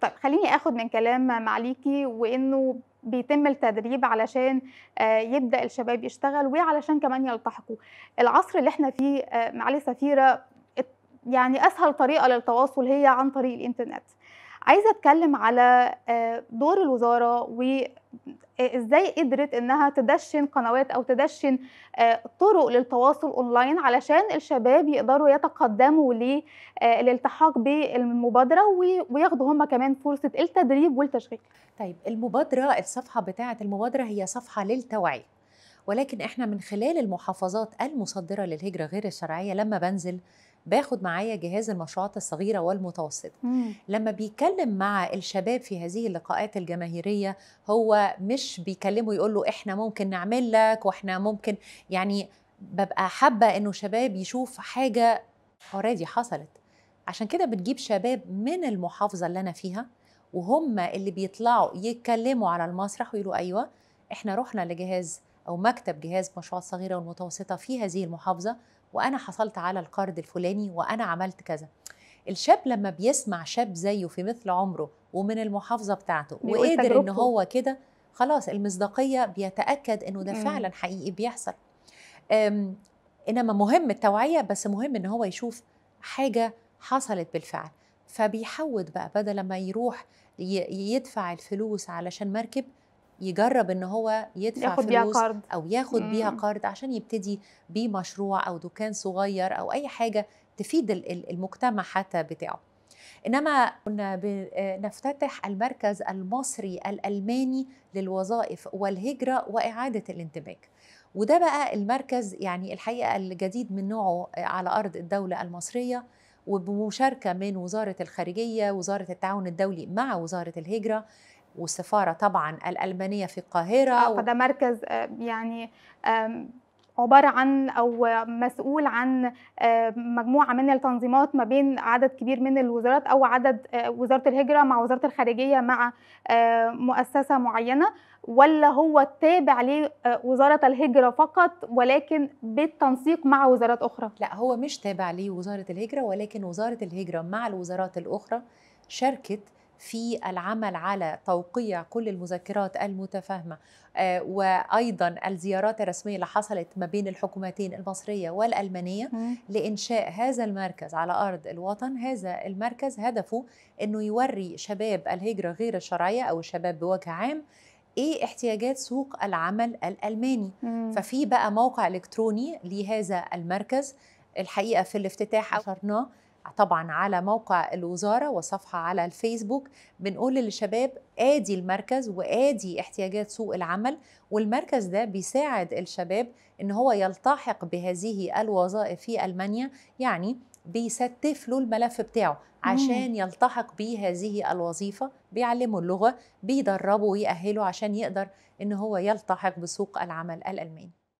طيب خليني اخد من كلام معليكي وانه بيتم التدريب علشان آه، يبدا الشباب يشتغل وعلشان كمان يلتحقوا العصر اللي احنا فيه آه، معالي سفيره يعني اسهل طريقه للتواصل هي عن طريق الانترنت عايزه اتكلم على دور الوزاره ازاي قدرت انها تدشن قنوات او تدشن آه، طرق للتواصل اونلاين علشان الشباب يقدروا يتقدموا للالتحاق آه، بالمبادره وياخدوا هم كمان فرصه التدريب والتشغيل. طيب المبادره الصفحه بتاعه المبادره هي صفحه للتوعيه. ولكن احنا من خلال المحافظات المصدره للهجره غير الشرعيه لما بنزل باخد معايا جهاز المشروعات الصغيره والمتوسطه مم. لما بيتكلم مع الشباب في هذه اللقاءات الجماهيريه هو مش بيكلمه يقول له احنا ممكن نعمل لك واحنا ممكن يعني ببقى حابه انه شباب يشوف حاجه اوريدي حصلت عشان كده بنجيب شباب من المحافظه اللي انا فيها وهم اللي بيطلعوا يتكلموا على المسرح ويقولوا ايوه احنا رحنا لجهاز او مكتب جهاز مشروعات صغيره والمتوسطه في هذه المحافظه وانا حصلت على القرض الفلاني وانا عملت كذا الشاب لما بيسمع شاب زيه في مثل عمره ومن المحافظه بتاعته وقدر ان هو كده خلاص المصداقيه بيتاكد انه ده فعلا حقيقي بيحصل انما مهم التوعيه بس مهم ان هو يشوف حاجه حصلت بالفعل فبيحود بقى بدل ما يروح يدفع الفلوس علشان مركب يجرب ان هو يدفع ياخد فلوس بيها قرض. او ياخد مم. بيها قرض عشان يبتدي بيه مشروع او دكان صغير او اي حاجه تفيد المجتمع حتى بتاعه انما كنا آه، نفتتح المركز المصري الالماني للوظائف والهجره واعاده الانتماك وده بقى المركز يعني الحقيقه الجديد من نوعه آه، على ارض الدوله المصريه وبمشاركه من وزاره الخارجيه وزاره التعاون الدولي مع وزاره الهجره والسفاره طبعا الالمانيه في القاهره آه، فده مركز آه، يعني عبارة عن أو مسؤول عن آه، مجموعة من التنظيمات ما بين عدد كبير من الوزارات أو عدد وزارة الهجرة مع وزارة الخارجية مع مؤسسة معينة ولا هو تابع لوزارة الهجرة فقط ولكن بالتنسيق مع وزارات أخرى؟ لا هو مش تابع لوزارة الهجرة ولكن وزارة الهجرة مع الوزارات الأخرى شاركت في العمل على توقيع كل المذكرات المتفاهمه آه، وايضا الزيارات الرسميه اللي حصلت ما بين الحكومتين المصريه والالمانيه لانشاء هذا المركز على ارض الوطن هذا المركز هدفه انه يوري شباب الهجره غير الشرعيه او الشباب بوجه عام ايه احتياجات سوق العمل الالماني مم. ففي بقى موقع الكتروني لهذا المركز الحقيقه في الافتتاح اشرناه طبعا على موقع الوزاره وصفحه على الفيسبوك بنقول للشباب ادي المركز وادي احتياجات سوق العمل والمركز ده بيساعد الشباب ان هو يلتحق بهذه الوظائف في المانيا يعني بيستف له الملف بتاعه عشان يلتحق بهذه الوظيفه بيعلمه اللغه بيدربه ويأهله عشان يقدر ان هو يلتحق بسوق العمل الالماني